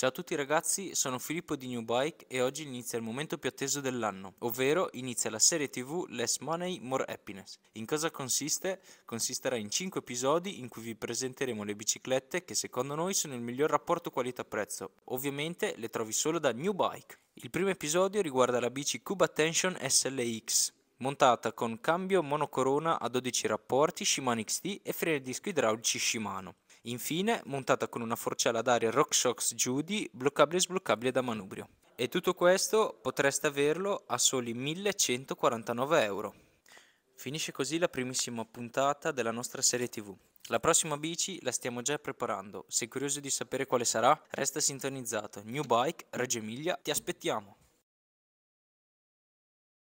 Ciao a tutti ragazzi, sono Filippo di New Bike e oggi inizia il momento più atteso dell'anno, ovvero inizia la serie TV Less Money, More Happiness. In cosa consiste? Consisterà in 5 episodi in cui vi presenteremo le biciclette che secondo noi sono il miglior rapporto qualità-prezzo. Ovviamente le trovi solo da New Bike. Il primo episodio riguarda la bici Cuba Tension SLX, montata con cambio monocorona a 12 rapporti Shimano XT e freni a disco idraulici Shimano. Infine, montata con una forcella d'aria RockShox Judy, bloccabile e sbloccabile da manubrio. E tutto questo potreste averlo a soli 1149 euro. Finisce così la primissima puntata della nostra serie TV. La prossima bici la stiamo già preparando, sei curioso di sapere quale sarà? Resta sintonizzato, New Bike, Reggio Emilia, ti aspettiamo!